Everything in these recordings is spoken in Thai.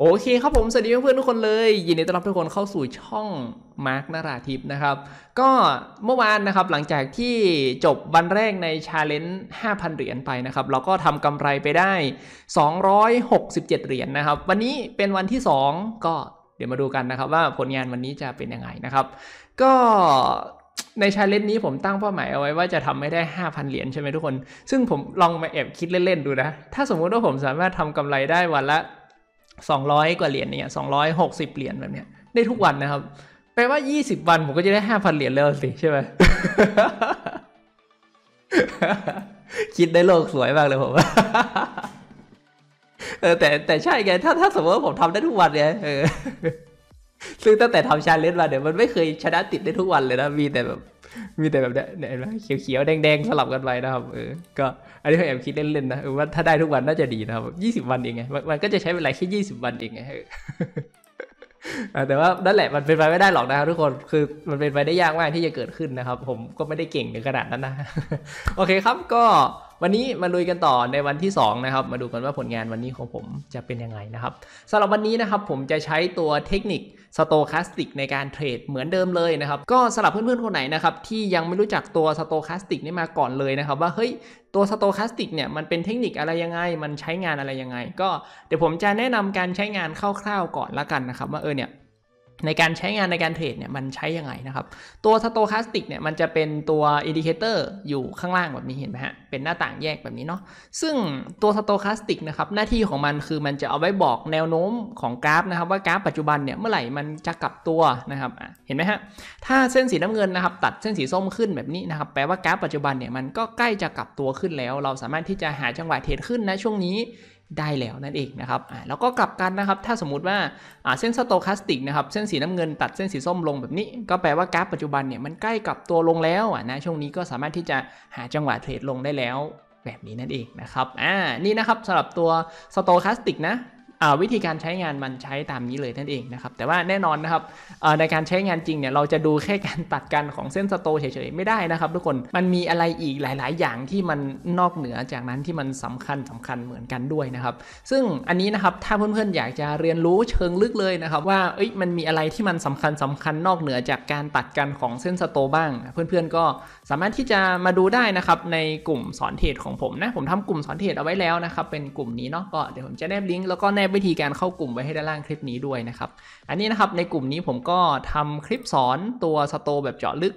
โอเคครับผมสวัสดีเพื่อนๆ ทุกคนเลย ยินดีต้อนรับทุกคนเข้าสู่ช่องมาร์คนราทิพย์นะครับก็เมื่อวานนะครับหลังจากที่จบวันแรกในชาเลนจ์5,000 เหรียญไปนะครับเราก็ทำกำไรไปได้ 267 เหรียญนนะครับวันนี้เป็นวันที่ 2 ก็เดี๋ยวมาดูกันนะครับว่าผลงานวันนี้จะเป็นยังไงนะครับก็ในชาเลนจ์นี้ผมตั้งเป้าหมายเอาไว้ว่าจะทำไม่ได้ 5,000 เหรียญใช่ไหมทุกคน ซึ่งผมลองมาแอบคิดเล่นๆดูนะถ้าสมมุติว่าผมสามารถทำกำไรได้วันละสองร้อยกว่าเหรียญเนี่ยสอองร้ยหกสิบเหรียญแบบเนี้ยได้ทุกวันนะครับ แปลว่ายี่สิบวันผมก็จะได้ห้าพันเหรียญแล้วสิใช่ไหมคิดได้โลกสวยมากเลยผมเออแต่แต่ใช่ไง ถ้าถ้าสมมติว่าผมทำได้ทุกวันเนี่ยเออซึ่งตั้งแต่ทำชาเลนจ์มาเนี่ย มันไม่เคยชนะติดได้ทุกวันเลยนะมีแต่แบบมีแต่แบบเนี่ยเห็นไหมเขียวๆ แดง ๆ สลับกันไปนะครับ เออ ก็อันนี้ผมแอบคิดเล่นๆนะว่าถ้าได้ทุกวันน่าจะดีนะครับยี่สิบวันเองไง มันก็จะใช้เวลาแค่ยี่สิบวันเองไง แต่ว่านั่นแหละมันเป็นไปไม่ได้หรอกนะครับทุกคน คือมันเป็นไปได้ยากมากที่จะเกิดขึ้นนะครับ ผมก็ไม่ได้เก่งถึงขนาดนั้นนะ โอเคครับ ก็วันนี้มาลุยกันต่อในวันที่2นะครับมาดูกันว่าผลงานวันนี้ของผมจะเป็นยังไงนะครับสำหรับวันนี้นะครับ ผมจะใช้ตัวเทคนิคสโตคาสติก ในการเทรดเหมือนเดิมเลยนะครับ ก็สำหรับเพื่อนๆคนไหนนะครับที่ยังไม่รู้จักตัวสโตคาสติกนี่มาก่อนเลยนะครับว่าเฮ้ยตัวสโตคาสติกเนี่ยมันเป็นเทคนิคอะไรยังไง มันใช้งานอะไรยังไง ก็เดี๋ยวผมจะแนะนำการใช้งานคร่าวๆก่อนละกันนะครับว่าเออเนี่ยในการใช้งานในการเทรดเนี่ยมันใช้ยังไงนะครับตัวสโตค h สติกเนี่ยมันจะเป็นตัวอินดิเคเตอร์อยู่ข้างล่างแบบนี้เห็นไหมฮะเป็นหน้าต่างแยกแบบนี้เนาะซึ่งตัวสโตค h สติกนะครับหน้าที่ของมันคือมันจะเอาไว้บอกแนวโน้มของกราฟ นะครับ ว่ากราฟปัจจุบันเนี่ยเมื่อไหร่มันจะกลับตัวนะครับเห็นไหมฮะถ้าเส้นสีน้ำเงินนะครับตัดเส้นสีส้มขึ้นแบบนี้นะครับแปลว่ากราฟปัจจุบันเนี่ยมันก็ใกล้จะกลับตัวขึ้นแล้ว เราสามารถที่จะหาจังหวะเทรดขึ้นนะช่วงนี้ได้แล้วนั่นเองนะครับแล้วก็กลับกันนะครับ ถ้าสมมุติว่าเส้นสโตคาสติก นะครับ เส้นสีน้ำเงิน ตัดเส้นสีส้มลงแบบนี้ ก็แปลว่ากราฟปัจจุบันเนี่ยมันใกล้กับตัวลงแล้วนะ ช่วงนี้ก็สามารถที่จะหาจังหวะเทรดลงได้แล้ว แบบนี้นั่นเองนะครับ อ่านี่นะครับสำหรับตัวสโตคาสติกนะวิธีการใช้งานมันใช้ตามนี้เลยนั่นเองนะครับแต่ว่าแน่นอนนะครับในการใช้งานจริงเนี่ยเราจะดูแค่การตัดกันของเส้นสโตเฉยๆไม่ได้นะครับทุกคนมันมีอะไรอีกหลาย ๆ อย่างที่มันนอกเหนือจากนั้นที่มันสำคัญสำคัญเหมือนกันด้วยนะครับซึ่งอันนี้นะครับถ้าเพื่อนๆอยากจะเรียนรู้เชิงลึกเลยนะครับว่ามันมีอะไรที่มันสำคัญสำคัญนอกเหนือจากการตัดกันของเส้นสโตบ้าง เพื่อนๆก็สามารถที่จะมาดูได้นะครับในกลุ่มสอนเทรดของผมนะผมทำกลุ่มสอนเทรดเอาไว้แล้วนะครับเป็นกลุ่มนี้เนาะก็เดี๋ยวผมจะแนบลิงก์แล้วก็แนบวิธีการเข้ากลุ่มไว้ให้ด้านล่างคลิปนี้ด้วยนะครับอันนี้นะครับในกลุ่มนี้ผมก็ทำคลิปสอนตัวสโต แบบเจาะลึก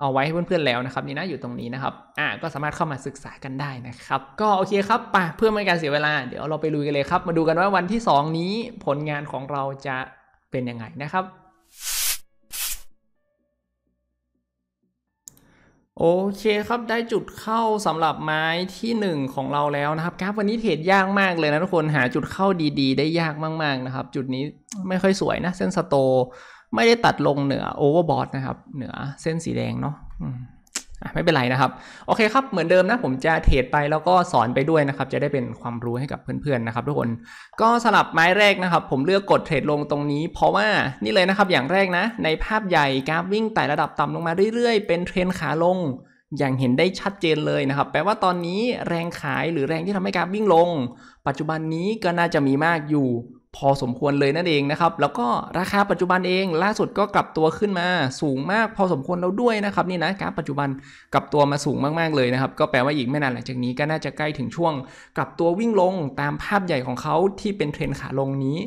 เอาไว้ให้เพื่อนๆแล้วนะครับนี่นะอยู่ตรงนี้นะครับอ่าก็สามารถเข้ามาศึกษากันได้นะครับ ก็โอเคครับป่ะเพื่อไม่การเสียเวลาเดี๋ยวเราไปลุยกันเลยครับมาดูกันว่าวันที่ 2 นี้ผลงานของเราจะเป็นยังไงนะครับโอเคครับได้จุดเข้าสำหรับไม้ที่ 1 ของเราแล้วนะครับ ครับ วันนี้เทรดยากมากเลยนะทุกคนหาจุดเข้าดีๆได้ยากมากๆนะครับ จุดนี้ไม่ค่อยสวยนะเส้นสโต ไม่ได้ตัดลงเหนือโอเวอร์บอทนะครับ เหนือเส้นสีแดงเนาะไม่เป็นไรนะครับโอเคครับเหมือนเดิมนะ ผมจะเทรดไปแล้วก็สอนไปด้วยนะครับ จะได้เป็นความรู้ให้กับเพื่อนๆนะครับทุกคน ก็สลับไม้แรกนะครับผมเลือกกดเทรดลงตรงนี้เพราะว่านี่เลยนะครับอย่างแรกนะ ในภาพใหญ่กราฟวิ่งแต่ระดับต่ำลงมาเรื่อยๆ เป็นเทรนขาลง อย่างเห็นได้ชัดเจนเลยนะครับแปลว่าตอนนี้แรงขายหรือแรงที่ทำให้กราฟวิ่งลง ปัจจุบันนี้ก็น่าจะมีมากอยู่พอสมควรเลยนั่นเองนะครับแล้วก็ราคาปัจจุบันเองล่าสุดก็กลับตัวขึ้นมาสูงมากพอสมควรแล้วด้วยนะครับ นี่นะกราฟปัจจุบันกลับตัวมาสูงมากๆเลยนะครับ ก็แปลว่าอีกไม่นานหลังจากนี้ก็น่าจะใกล้ถึงช่วงกลับตัววิ่งลงตามภาพใหญ่ของเขาที่เป็นเทรนขาลงนี้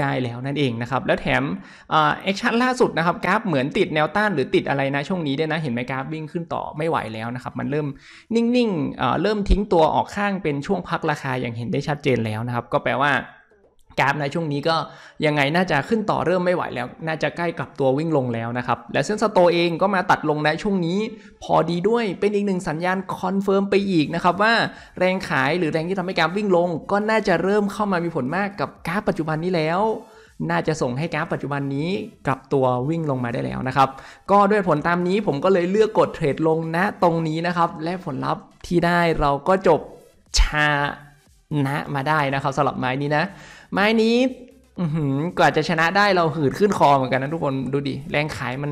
ได้แล้วนั่นเองนะครับแล้วแถมเอ็กชั่นล่าสุดนะครับกราฟเหมือนติดแนวต้านหรือติดอะไรนะช่วงนี้ด้วยนะเห็นไหมกราฟวิ่งขึ้นต่อไม่ไหวแล้วนะครับมันเริ่มนิ่งๆเเริ่มทิ้งตัวออกข้างเป็นช่วงพักราคาอย่างเห็นได้ชัดเจนแล้วนะครับก็แปลว่ากราฟนช่วงนี้ก็ยังไงน่าจะขึ้นต่อเริ่มไม่ไหวแล้วน่าจะใกล้กลับตัววิ่งลงแล้วนะครับและเส้นสโตเองก็มาตัดลงในช่วงนี้พอดีด้วยเป็นอีกหนึ่งสัญญาณคอนเฟิร์มไปอีกนะครับ ว่าแรงขายหรือแรงที่ทำให้กราฟวิ่งลงก็น่าจะเริ่มเข้ามามีผลมากกับกราฟปัจจุบันนี้แล้ว น่าจะส่งให้กราฟปัจจุบันนี้กลับตัววิ่งลงมาได้แล้วนะครับ ก็ด้วยผลตามนี้ผมก็เลยเลือกกดเทรดลงณตรงนี้นะครับ และผลลัพธ์ที่ได้เราก็จบชานะมาได้นะครับสำหรับไม้นี้นะไม้นี้กว่าจะชนะได้เราหืดขึ้นคอเหมือนกันนะทุกคนดูดิแรงขายมัน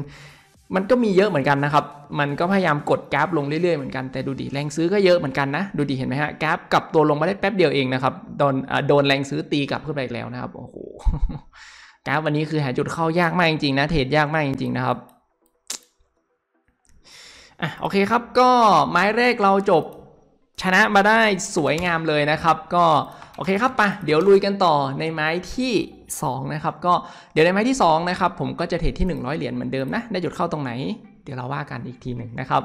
มันก็มีเยอะเหมือนกันนะครับ มันก็พยายามกดกราฟลงเรื่อยๆเหมือนกันแต่ดูดิแรงซื้อก็เยอะเหมือนกันนะดูดิเห็นไหมฮะกราฟกลับตัวลงมาได้แป๊บเดียวเองนะครับโดนโดนแรงซื้อตีกลับขึ้นไปแล้วนะครับโอ้โหกราฟวันนี้คือหาจุดเข้ายากมากจริงๆนะเทรดยากมากจริงๆนะครับอ่ะโอเคครับ ก็ไม้แรกเราจบชนะมาได้สวยงามเลยนะครับ ก็โอเคครับปะเดี๋ยวลุยกันต่อในไม้ที่2นะครับก็เดี๋ยวในไม้ที่2นะครับผมก็จะเทรดที่ 100เหรียญเหมือนเดิมนะได้จุดเข้าตรงไหน เดี๋ยวเราว่ากันอีกทีหนึ่งนะครับ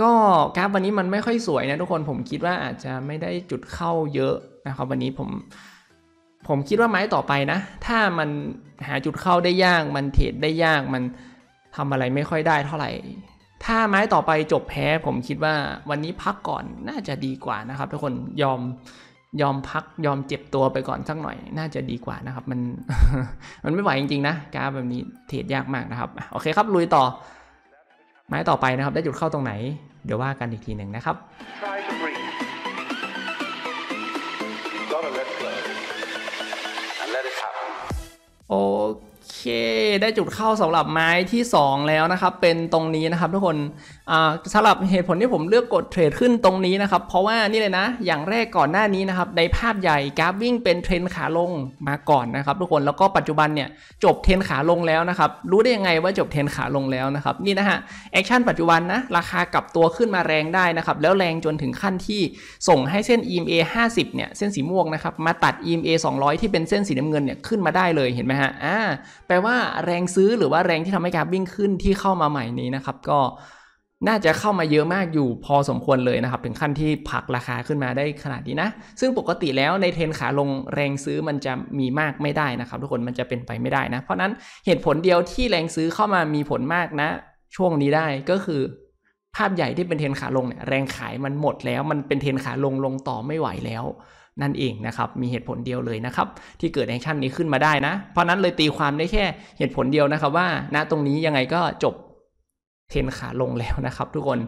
ก็กราฟวันนี้มันไม่ค่อยสวยนะ ทุกคนผมคิดว่าอาจจะไม่ได้จุดเข้าเยอะนะครับ วันนี้ผมผมคิดว่าไม้ต่อไปนะ ถ้ามันหาจุดเข้าได้ยาก มันเทรดได้ยากมันทำอะไรไม่ค่อยได้เท่าไหร่ถ้าไม้ต่อไปจบแพ้ผมคิดว่าวันนี้พักก่อนน่าจะดีกว่านะครับทุกคนยอมยอมพัก ยอมเจ็บตัวไปก่อนสักหน่อย น่าจะดีกว่านะครับ มันมันไม่ไหวจริงๆนะกราฟแบบนี้เทรดยากมากนะครับโอเคครับลุยต่อไม้ต่อไปนะครับ ได้จุดเข้าตรงไหน เดี๋ยวว่ากันอีกทีหนึ่งนะครับโอคได้จุดเข้าสำหรับไม้ที่ 2 แล้วนะครับเป็นตรงนี้นะครับ ทุกคนสำหรับเหตุผลที่ผมเลือกกดเทรดขึ้นตรงนี้นะครับ เพราะว่านี่เลยนะอย่างแรกก่อนหน้านี้นะครับในภาพใหญ่กราฟวิ่งเป็นเทรนขาลงมาก่อนนะครับทุกคนแล้วก็ปัจจุบันเนี่ยจบเทรนขาลงแล้วนะครับ รู้ได้ยังไงว่าจบเทรนขาลงแล้วนะครับนี่นะฮะแอคชั่นปัจจุบันนะราคากลับตัวขึ้นมาแรงได้นะครับแล้วแรงจนถึงขั้นที่ส่งให้เส้น EMA 50เนี่ยเส้นสีม่วงนะครับมาตัด EMA 200 ที่เป็นเส้นสีน้ำเงินเนี่ยขึ้นมาได้เลยเห็นไหมฮะอ่าแปลว่าแรงซื้อหรือว่าแรงที่ทำให้การวิ่งขึ้นที่เข้ามาใหม่นี้นะครับก็น่าจะเข้ามาเยอะมากอยู่พอสมควรเลยนะครับถึงขั้นที่ผักราคาขึ้นมาได้ขนาดนี้นะ ซึ่งปกติแล้วในเทรนขาลงแรงซื้อมันจะมีมากไม่ได้นะครับ ทุกคนมันจะเป็นไปไม่ได้นะ เพราะนั้นเหตุผลเดียวที่แรงซื้อเข้ามามีผลมากนะ ช่วงนี้ได้ก็คือ ภาพใหญ่ที่เป็นเทรนขาลงเนี่ยแรงขายมันหมดแล้ว มันเป็นเทรนขาลงลงต่อไม่ไหวแล้วนั่นเองนะครับ มีเหตุผลเดียวเลยนะครับ ที่เกิดแอคชั่นนี้ขึ้นมาได้นะ เพราะนั้นเลยตีความได้แค่เหตุผลเดียวนะครับว่า ณ ตรงนี้ยังไงก็จบเทนขาลงแล้วนะครับทุกคน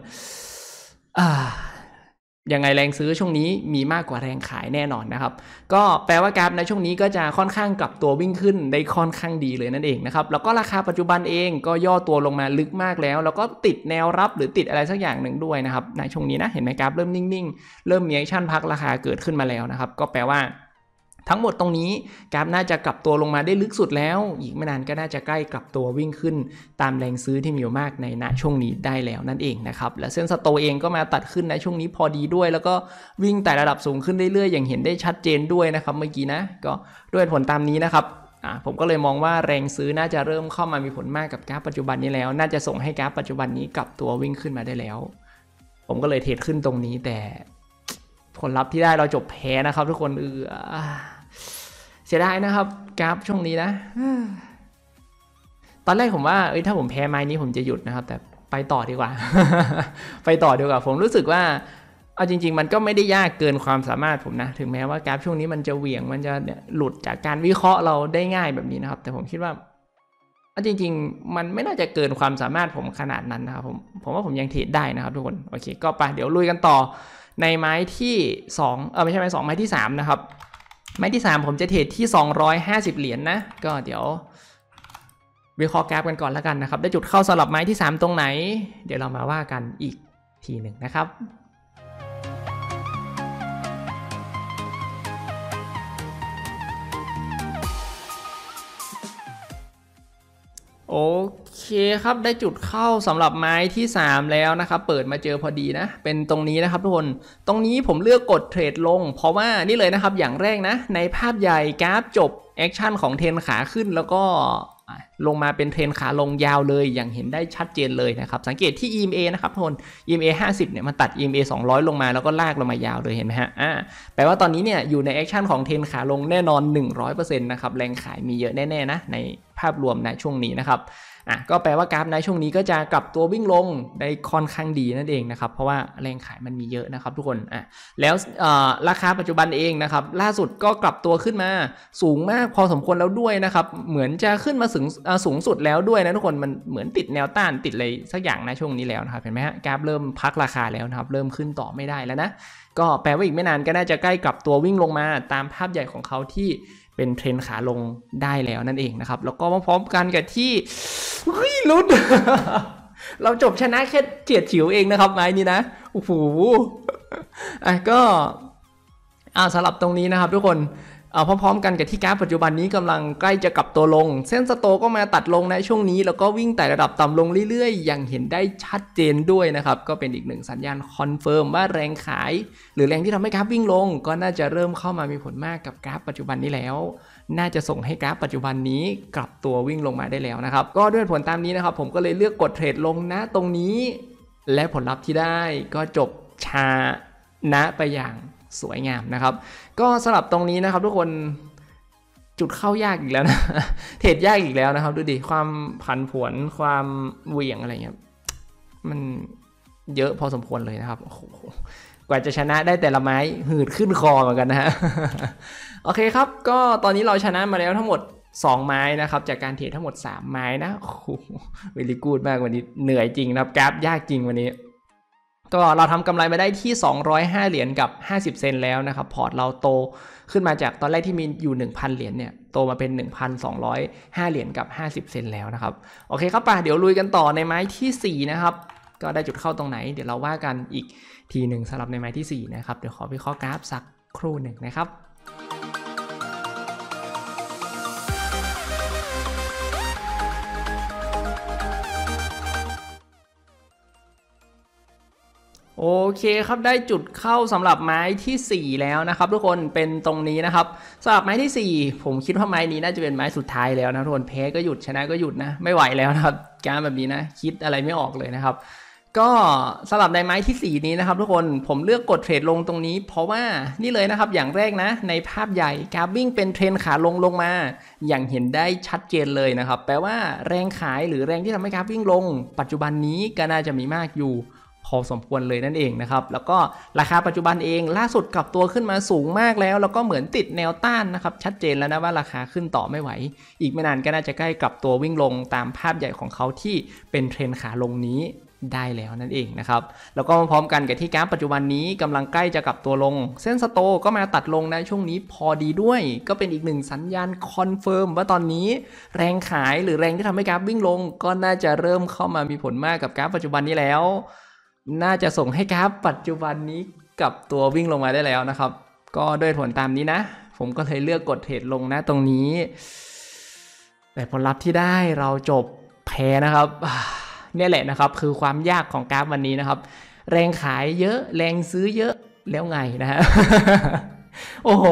ยังไงแรงซื้อช่วงนี้มีมากกว่าแรงขายแน่นอนนะครับก็แปลว่ากราฟในช่วงนี้ก็จะค่อนข้างกลับตัววิ่งขึ้นได้ค่อนข้างดีเลยนั่นเองนะครับแล้วก็ราคาปัจจุบันเองก็ย่อตัวลงมาลึกมากแล้ว แล้วก็ติดแนวรับหรือติดอะไรสักอย่างหนึ่งด้วยนะครับในช่วงนี้นะเห็นไหมกราฟเริ่มนิ่งๆ เริ่มมีแอคชั่นพักราคาเกิดขึ้นมาแล้วนะครับก็แปลว่าทั้งหมดตรงนี้ กราฟน่าจะกลับตัวลงมาได้ลึกสุดแล้ว อีกไม่นานก็น่าจะใกล้กลับตัววิ่งขึ้น ตามแรงซื้อที่มีอยู่มากในณช่วงนี้ได้แล้วนั่นเองนะครับและเส้นสโตเองก็มาตัดขึ้นในช่วงนี้พอดีด้วย แล้วก็ วิ่งแต่ระดับสูงขึ้นเรื่อยๆอย่างเห็นได้ชัดเจนด้วยนะครับเมื่อกี้นะ ก็ด้วยผลตามนี้นะครับผมก็เลยมองว่าแรงซื้อน่าจะเริ่มเข้ามามีผลมากกับกราฟปัจจุบันนี้แล้ว น่าจะส่งให้กราฟปัจจุบันนี้กลับตัววิ่งขึ้นมาได้แล้ว ผมก็เลยเทรดขึ้นตรงนี้แต่ผลลัพธ์ที่ได้เราจบแพ้นะครับ ทุกคนเออียดายนะครับกราฟช่วงนี้นะตอนแรกผมว่าเอ้ยถ้าผมแพ้ไม้นี้ผมจะหยุดนะครับ แต่ไปต่อดีกว่า ไปต่อดีกว่า ผมรู้สึกว่าเอาจริงๆมันก็ไม่ได้ยากเกินความสามารถผมนะ ถึงแม้ว่ากราฟช่วงนี้มันจะเหวี่ยง มันจะหลุดจากการวิเคราะห์เราได้ง่ายแบบนี้นะครับ แต่ผมคิดว่าเอาจริงๆมันไม่น่าจะเกินความสามารถผมขนาดนั้นนะครับผมผมว่าผมยังเทรดได้นะครับทุกคนโอเคก็ไป เดี๋ยวลุยกันต่อในไม้ที่2เออไม่ใช่ไม้สองไม้ที่3นะครับไม้ที่ 3 ผมจะเทรดที่ 250 เหรียญนนะ ก็เดี๋ยววิเคราะห์กราฟกันก่อนแล้วกันนะครับ ได้จุดเข้าสำหรับไม้ที่ 3 ตรงไหน เดี๋ยวเรามาว่ากันอีกทีหนึ่งนะครับโอเคครับ ได้จุดเข้าสำหรับไม้ที่ 3 แล้วนะครับ เปิดมาเจอพอดีนะ เป็นตรงนี้นะครับทุกคนตรงนี้ผมเลือกกดเทรดลงเพราะว่านี่เลยนะครับ อย่างแรกนะในภาพใหญ่กราฟจบแอคชั่นของเทนขาขึ้นแล้วก็ลงมาเป็นเทรนขาลงยาวเลยอย่างเห็นได้ชัดเจนเลยนะครับสังเกตที่ EMA นะครับทุกคน EMA 50เนี่ยมันตัด EMA 200 ลงมาแล้วก็ลากลงมายาวเลยเห็นไหมฮะอ่าแปลว่าตอนนี้เนี่ยอยู่ในแอคชั่นของเทนขาลงแน่นอน100%นะครับแรงขายมีเยอะแน่ๆนะในภาพรวมในช่วงนี้นะครับ อ่ะ ก็แปลว่ากราฟในช่วงนี้ก็จะกลับตัววิ่งลงได้ค่อนข้างดีนั่นเองนะครับ เพราะว่าแรงขายมันมีเยอะนะครับทุกคน อ่ะ แล้วราคาปัจจุบันเองนะครับ ล่าสุดก็กลับตัวขึ้นมาสูงมากพอสมควรแล้วด้วยนะครับ เหมือนจะขึ้นมาสูงสูงสุดแล้วด้วยนะทุกคน มันเหมือนติดแนวต้านติดอะไรสักอย่างในช่วงนี้แล้วนะครับเห็นไหมฮะ กราฟเริ่มพักราคาแล้วนะครับ เริ่มขึ้นต่อไม่ได้แล้วนะ ก็แปลว่าอีกไม่นานก็น่าจะใกล้กลับตัววิ่งลงมาตามภาพใหญ่ของเขาที่เป็นเทรนขาลงได้แล้วนั่นเองนะครับ แล้วก็มาพร้อมกันกับที่เฮ้ยลุ้นเราจบชนะแค่เฉียดฉิวเองนะครับไม้นี้นะ โอ้โหอ่ะก็อ่าสำหรับตรงนี้นะครับทุกคนเอาพร้อมๆกันกับที่กราฟปัจจุบันนี้กำลังใกล้จะกลับตัวลง เส้นสโตก็มาตัดลงในช่วงนี้แล้วก็วิ่งแต่ระดับต่ำลงเรื่อยๆ อย่างเห็นได้ชัดเจนด้วยนะครับ ก็เป็นอีกหนึ่งสัญญาณคอนเฟิร์มว่าแรงขาย หรือแรงที่ทำให้กราฟวิ่งลงก็น่าจะเริ่มเข้ามามีผลมากกับกราฟปัจจุบันนี้แล้ว น่าจะส่งให้กราฟปัจจุบันนี้กลับตัววิ่งลงมาได้แล้วนะครับก็ด้วยผลตามนี้นะครับ ผมก็เลยเลือกกดเทรดลงนะตรงนี้ และผลลัพธ์ที่ได้ก็จบชานะไปอย่างสวยงามนะครับก็สลับตรงนี้นะครับทุกคนจุดเข้ายากอีกแล้วนะเทรดยากอีกแล้วนะครับดูดิความผันผวนความเหวี่ยงอะไรเงี้ยมันเยอะพอสมควรเลยนะครับโอ้โหกว่าจะชนะได้แต่ละไม้ หืดขึ้นคอเหมือนกันนะฮะโอเคครับก็ตอนนี้เราชนะมาแล้วทั้งหมด 2 ไม้นะครับจากการเทรดทั้งหมด3ไม้นะโอ้โหเวลีกูดมากวันนี้ เหนื่อยจริงนะครับกราฟยากจริงวันนี้ก็เราทำกำไรมาได้ที่ 205 เหรียญกับ 50 เซนแล้วนะครับ พอร์ตเราโตขึ้นมาจากตอนแรกที่มีอยู่ 1,000 เหรียญเนี่ยโตมาเป็น 1,205 เหรียญกับ 50 เซนแล้วนะครับโอเคครับป่ะเดี๋ยวลุยกันต่อในไม้ที่ 4 นะครับ ก็ได้จุดเข้าตรงไหนเดี๋ยวเราว่ากัน อีกทีหนึ่งสำหรับในไม้ที่ 4 นะครับ เดี๋ยวขอวิเคราะห์กราฟสักครู่หนึ่งนะครับโอเคครับได้จุดเข้าสำหรับไม้ที่4แล้วนะครับทุกคนเป็นตรงนี้นะครับสำหรับไม้ที่4ผมคิดว่าไม้นี้น่าจะเป็นไม้สุดท้ายแล้วนะทุกคนแพ้ก็หยุดชนะก็หยุดนะ ไม่ไหวแล้วนะครับการแบบนี้นะ คิดอะไรไม่ออกเลยนะครับ ก็สำหรับในไม้ที่ 4 นี้นะครับทุกคนผมเลือกกดเทรดลงตรงนี้เพราะว่านี่เลยนะครับ อย่างแรกนะ ในภาพใหญ่การวิ่งเป็นเทรนขาลงลงมาอย่างเห็นได้ชัดเจนเลยนะครับแปลว่าแรงขายหรือแรงที่ทำให้การวิ่งลง ปัจจุบันนี้ก็น่าจะมีมากอยู่พอสมควรเลยนั่นเองนะครับ แล้วก็ราคาปัจจุบันเองล่าสุดกลับตัวขึ้นมาสูงมากแล้ว แล้วก็เหมือนติดแนวต้านนะครับ ชัดเจนแล้วนะว่าราคาขึ้นต่อไม่ไหว อีกไม่นานก็น่าจะใกล้กลับตัววิ่งลง ตามภาพใหญ่ของเขาที่เป็นเทรนขาลงนี้ได้แล้วนั่นเองนะครับ แล้วก็พร้อมกัน กับที่กราฟปัจจุบันนี้กำลังใกล้จะกลับตัวลง เส้นสโตก็มาตัดลงในะช่วงนี้ พอดีด้วย ก็เป็นอีกหนึ่งสัญญาณคอนเฟิร์มว่าตอนนี้แรงขายหรือแรงที่ทำให้กราฟวิ่งลงก็น่าจะเริ่มเข้ามามีผลมากกับกราฟปัจจุบันนี้แล้วน่าจะส่งให้กราฟปัจจุบันนี้กับตัววิ่งลงมาได้แล้วนะครับ ก็ด้วยผลตามนี้นะ ผมก็เลยเลือกกดเทรดลงนะ ตรงนี้ แต่ผลลัพธ์ที่ได้เราจบแพ้นะครับ เนี่ยแหละนะครับ คือความยากของกราฟวันนี้นะครับ แรงขายเยอะ แรงซื้อเยอะแล้วไงนะฮะโอ้โห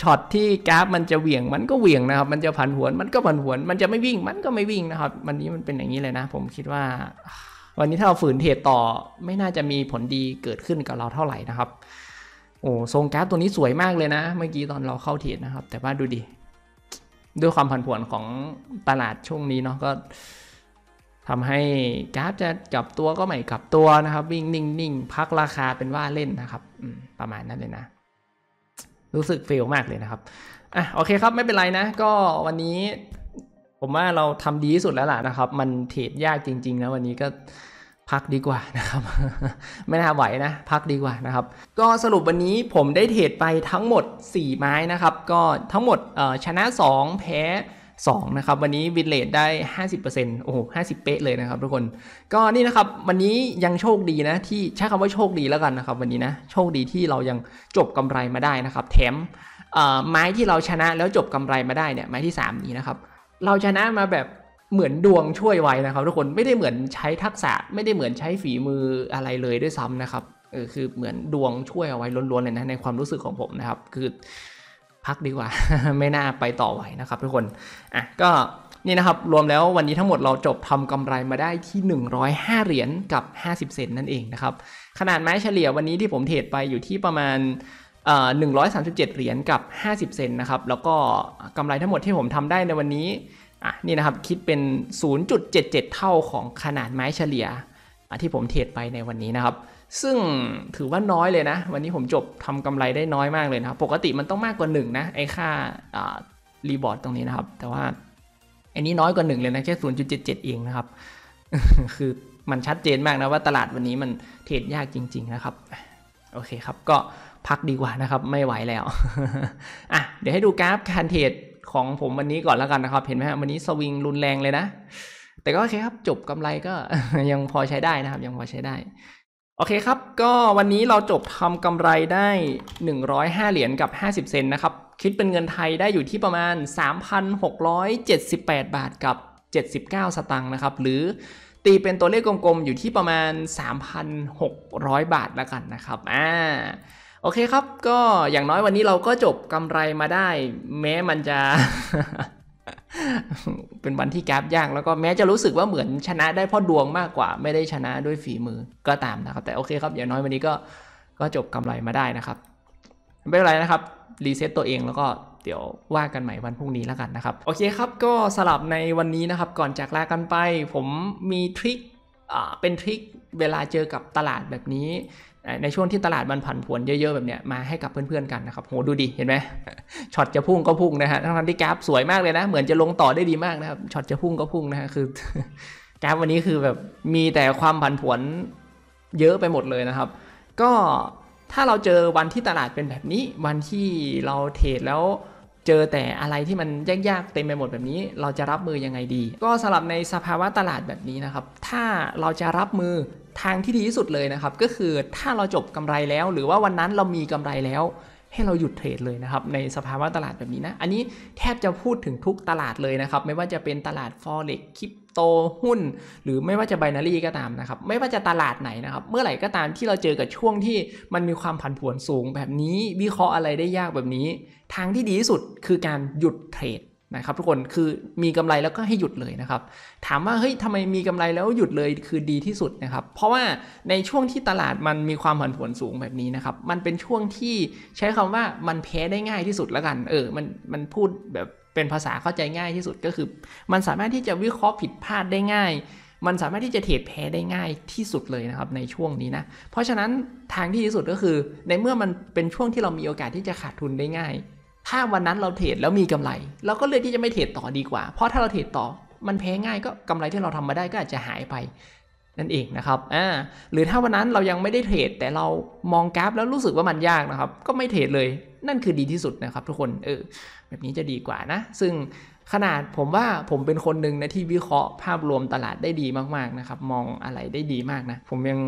ช็อตที่กราฟมันจะเหวี่ยงมันก็เหวี่ยงนะครับ มันจะผันหวนมันก็ผันหวนมันจะไม่วิ่งมันก็ไม่วิ่งนะครับวันนี้มันเป็นอย่างนี้เลยนะ ผมคิดว่าวันนี้ถ้าเราฝืนเทรดต่อไม่น่าจะมีผลดีเกิดขึ้นกับเราเท่าไหร่นะครับ โอ้ทรงกราฟตัวนี้สวยมากเลยนะ เมื่อกี้ตอนเราเข้าเทรดนะครับ แต่ว่าดูดิด้วยความผันผวนของตลาดช่วงนี้เนาะก็ทำให้กราฟจะกลับตัวก็ไม่กลับตัวนะครับ วิ่งนิ่งๆพักราคาเป็นว่าเล่นนะครับประมาณนั้นเลยนะ รู้สึกเฟล มากเลยนะครับอ่ะโอเคครับไม่เป็นไรนะ ก็วันนี้ผมว่าเราทำดีที่สุดแล้วล่ะนะครับมันเทรดยากจริงๆนะวันนี้ก็พักดีกว่านะครับไม่น่าไหวนะพักดีกว่านะครับ ก็สรุปวันนี้ผมได้เทรดไปทั้งหมด 4 ไม้นะครับ ก็ทั้งหมดชนะ2แพ้2นะครับวันนี้วินเลทได้ 50%โอ้โห50 เป๊ะเลยนะครับทุกคนก็นี่นะครับวันนี้ยังโชคดีนะที่ใช้คำว่าโชคดีแล้วกันนะครับวันนี้นะโชคดีที่เรายังจบกำไรมาได้นะครับแถมไม้ที่เราชนะแล้วจบกำไรมาได้เนี่ยไม้ที่ 3 นี้นะครับเราชนะมาแบบเหมือนดวงช่วยไว้นะครับทุกคนไม่ได้เหมือนใช้ทักษะ ไม่ได้เหมือนใช้ฝีมืออะไรเลยด้วยซ้ำนะครับเออคือเหมือนดวงช่วยเอาไว้ล้วนๆเลยนะในความรู้สึกของผมนะครับ คือพักดีกว่าไม่น่าไปต่อไหวนะครับทุกคนอ่ะก็นี่นะครับรวมแล้ววันนี้ทั้งหมดเราจบทำกำไรมาได้ที่105เหรียญกับ 50 เซนนั่นเองนะครับขนาดไม้เฉลี่ยวันนี้ที่ผมเทรดไปอยู่ที่ประมาณ137 เหรียญกับ 50 เซนนะครับแล้วก็กำไรทั้งหมดที่ผมทำได้ในวันนี้นี่นะครับคิดเป็น 0.77 เท่าของขนาดไม้เฉลี่ย ที่ผมเทรดไปในวันนี้นะครับซึ่งถือว่าน้อยเลยนะ วันนี้ผมจบทำกำไรได้น้อยมากเลยนะครับปกติมันต้องมากกว่า1นะไอ้ค่ารีบอร์ดตรงนี้นะครับ แต่ว่าอันนี้น้อยกว่า1เลยนะแค่ 0.77เองนะครับคือมันชัดเจนมากนะว่าตลาดวันนี้มันเทรดยากจริงๆนะครับโอเคครับก็พักดีกว่านะครับไม่ไหวแล้วอ่ะเดี๋ยวให้ดูกราฟการเทรดของผมวันนี้ก่อนแล้วกันนะครับ เห็นไหมฮะวันนี้สวิงรุนแรงเลยนะ แต่ก็โอเคครับจบกำไรก็ยังพอใช้ได้นะครับยังพอใช้ได้ โอเคครับก็วันนี้เราจบทำกำไรได้ 105 เหรียญกับ 50 เซนนะครับ คิดเป็นเงินไทยได้อยู่ที่ประมาณ 3,678 บาทกับ 79 สตางค์นะครับ หรือตีเป็นตัวเลขกลมๆอยู่ที่ประมาณ 3,600 บาทแล้วกันนะครับอ่าโอเคครับก็อย่างน้อยวันนี้เราก็จบกำไรมาได้ แม้มันจะเป็นวันที่กราฟยากแล้วก็แม้จะรู้สึกว่าเหมือนชนะได้เพราะดวงมากกว่า ไม่ได้ชนะด้วยฝีมือก็ตามนะครับ แต่โอเคครับอย่างน้อยวันนี้ก็ก็จบกำไรมาได้นะครับ ไม่เป็นไรนะครับรีเซ็ตตัวเองแล้วก็เดี๋ยวว่ากันใหม่วันพรุ่งนี้แล้วกันนะครับโอเคครับก็สลับในวันนี้นะครับ ก่อนจากลากันไป ผมมีทริคเป็นทริคเวลาเจอกับตลาดแบบนี้ในช่วงที่ตลาดมันผันผวนเยอะๆแบบเนี้ยมาให้กับเพื่อนๆกันนะครับ โหดูดิ เห็นไหมช็อตจะพุ่งก็พุ่งนะฮะทั้งที่กราฟสวยมากเลยนะเหมือนจะลงต่อได้ดีมากนะครับช็อตจะพุ่งก็พุ่งนะฮะคือกราฟวันนี้คือแบบมีแต่ความผันผวนเยอะไปหมดเลยนะครับ ก็ถ้าเราเจอวันที่ตลาดเป็นแบบนี้ วันที่เราเทรดแล้วเจอแต่อะไรที่มันยากๆ เต็มไปหมดแบบนี้เราจะรับมือยังไงดี ก็สำหรับในสภาวะตลาดแบบนี้นะครับ ถ้าเราจะรับมือทางที่ดีที่สุดเลยนะครับ ก็คือถ้าเราจบกำไรแล้ว หรือว่าวันนั้นเรามีกำไรแล้ว ให้เราหยุดเทรดเลยนะครับในสภาวะตลาดแบบนี้นะอันนี้แทบจะพูดถึงทุกตลาดเลยนะครับ ไม่ว่าจะเป็นตลาด forex คริปโตหุ้นหรือไม่ว่าจะไบนารีก็ตามนะครับ ไม่ว่าจะตลาดไหนนะครับ เมื่อไหร่ก็ตามที่เราเจอกับช่วงที่มันมีความผันผวนสูงแบบนี้วิเคราะห์อะไรได้ยากแบบนี้ ทางที่ดีที่สุดคือการหยุดเทรดนะครับทุกคนคือมีกำไรแล้วก็ให้หยุดเลยนะครับถามว่าเฮ้ยทำไมมีกำไรแล้วหยุดเลยคือดีที่สุดนะครับเพราะว่าในช่วงที่ตลาดมันมีความผันผวนสูงแบบนี้นะครับมันเป็นช่วงที่ใช้คำว่ามันแพ้ได้ง่ายที่สุดแล้วกัน เออมันมันพูดแบบเป็นภาษาเข้าใจง่ายที่สุดก็คือมันสามารถที่จะวิเคราะห์ผิดพลาดได้ง่าย มันสามารถที่จะเทรดแพ้ได้ง่ายที่สุดเลยนะครับในช่วงนี้นะเพราะฉะนั้นทางที่ดีสุดก็คือในเมื่อมันเป็นช่วงที่เรามีโอกาสที่จะขาดทุนได้ง่ายถ้าวันนั้นเราเทรดแล้วมีกำไรเราก็เลือกที่จะไม่เทรดต่อดีกว่า เพราะถ้าเราเทรดต่อ มันแพ้ง่ายก็กำไรที่เราทำมาได้ก็อาจจะหายไป นั่นเองนะครับอ่าหรือถ้าวันนั้นเรายังไม่ได้เทรดแต่เรามองกราฟแล้วรู้สึกว่ามันยากนะครับ ก็ไม่เทรดเลยนั่นคือดีที่สุดนะครับ ทุกคนเออ แบบนี้จะดีกว่านะ ซึ่งขนาดผมว่าผมเป็นคนหนึ่งนะที่วิเคราะห์ภาพรวมตลาดได้ดีมาก ๆนะครับ มองอะไรได้ดีมากนะ ผมยัง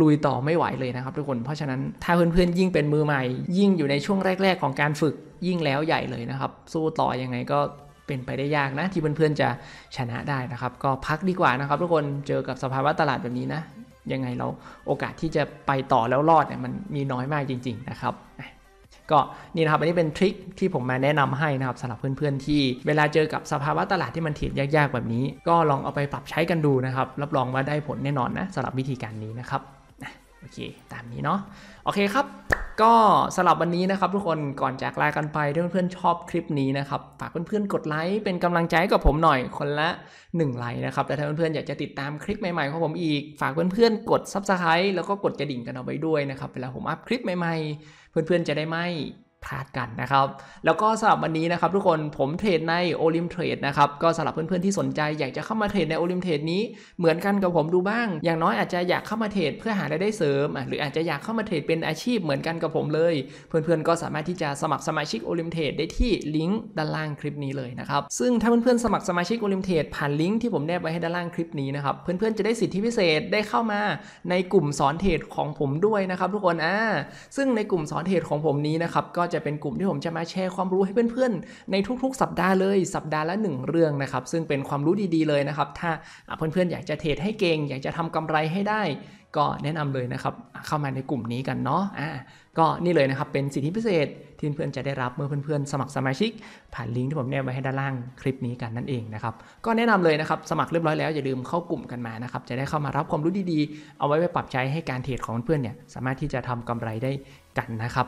ลุยต่อไม่ไหวเลยนะครับทุกคนเพราะฉะนั้นถ้าเพื่อนๆยิ่งเป็นมือใหม่ยิ่งอยู่ในช่วงแรกๆ ของการฝึกยิ่งแล้วใหญ่เลยนะครับ สู้ต่ออยังไงก็เป็นไปได้ยากนะที่เพื่อนๆจะชนะได้นะครับ ก็พักดีกว่านะครับทุกคนเจอกับสภาวะตลาดแบบนี้นะ ยังไงเราโอกาสที่จะไปต่อแล้วรอดเนี่ยมันมีน้อยมากจริง ๆ นะครับ ก็นี่นะครับอันนี้เป็นทริคที่ผมมาแนะนำให้นะครับสำหรับเพื่อนๆที่เวลาเจอกับสภาวะตลาดที่มันเทรดยากๆแบบนี้ ก็ลองเอาไปปรับใช้กันดูนะครับ รับรองว่าได้ผลแน่นอนนะสำหรับวิธีการนี้นะครับโอเคตามนี้เนาะโอเคครับก็สำหรับวันนี้นะครับ ทุกคนก่อนจากลากันไปถ้าเพื่อนๆชอบคลิปนี้นะครับฝากเพื่อนๆกดไลค์เป็นกำลังใจกับผมหน่อยคนละ 1ไลค์นะครับแต่ถ้าเพื่อนๆอยากจะติดตามคลิปใหม่ๆของผมอีก ฝากเพื่อนๆกดซับสไครต์แล้วก็กดกระดิ่งกันเอาไว้ด้วยนะครับเวลาผมอัพคลิปใหม่ๆ เพื่อนๆจะได้ไม่พลาดกันนะครับ แล้วก็สำหรับวันนี้นะครับทุกคนผมเทรดในโอลิมเทรดนะครับก็สำหรับเพื่อนๆที่สนใจอยากจะเข้ามาเทรดในโอลิมเทรดนี้เหมือนกันกับผมดูบ้างอย่างน้อยอาจจะอยากเข้ามาเทรดเพื่อหารายได้เสริม หรืออาจจะอยากเข้ามาเทรดเป็นอาชีพเหมือนกันกับผมเลย เพื่อนๆก็สามารถที่จะสมัครสมาชิกโอลิมเทรดได้ที่ลิงก์ด้านล่างคลิปนี้เลยนะครับซึ่งถ้าเพื่อนๆสมัครสมาชิกโอลิมเทรดผ่านลิงก์ที่ผมแนบไว้ให้ด้านล่างคลิปนี้นะครับเพื่อนๆจะได้สิทธิพิเศษได้เข้ามาในกลุ่มสอนเทรดของผมด้วยนะครับ ทุกคนอ่าซึ่งในกลุ่มสอนเทรดของผมนี้นะครับก็จะเป็นกลุ่มที่ผมจะมาแชร์ความรู้ให้เพื่อนๆ ในทุก ๆ สัปดาห์เลยสัปดาห์ละ1เรื่องนะครับซึ่งเป็นความรู้ดีๆเลยนะครับถ้าเพื่อนๆอยากจะเทรดให้เก่ง อยากจะทำกำไรให้ได้ ก็แนะนำเลยนะครับเข้ามาในกลุ่มนี้กันเนาะอ่าก็นี่เลยนะครับเป็นสิทธิพิเศษที่เพื่อนๆจะได้รับเมื่อเพื่อนๆสมัครสมาชิก ผ่านลิงก์ที่ผมแนบไว้ให้ด้านล่างคลิปนี้กันนั่นเองนะครับก็แนะนำเลยนะครับสมัครเรียบร้อยแล้วอย่าลืมเข้ากลุ่มกันมานะครับจะได้เข้ามารับความรู้ดีๆ เอาไว้ไปปรับใช้ให้การเทรดของเพื่อนๆเนี่ยสามารถที่จะทำกำไรได้กันนะครับ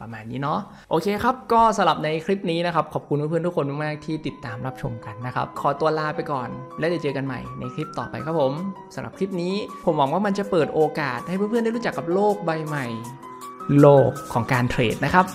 ประมาณนี้เนาะโอเคครับก็สำหรับในคลิปนี้นะครับขอบคุณเพื่อนๆทุกคนมากๆที่ติดตามรับชมกันนะครับ ขอตัวลาไปก่อน แล้วเดี๋ยวเจอกันใหม่ในคลิปต่อไปครับผมสำหรับคลิปนี้ผมหวังว่ามันจะเปิดโอกาสให้เพื่อนๆได้รู้จักกับโลกใบใหม่ โลกของการเทรดนะครับ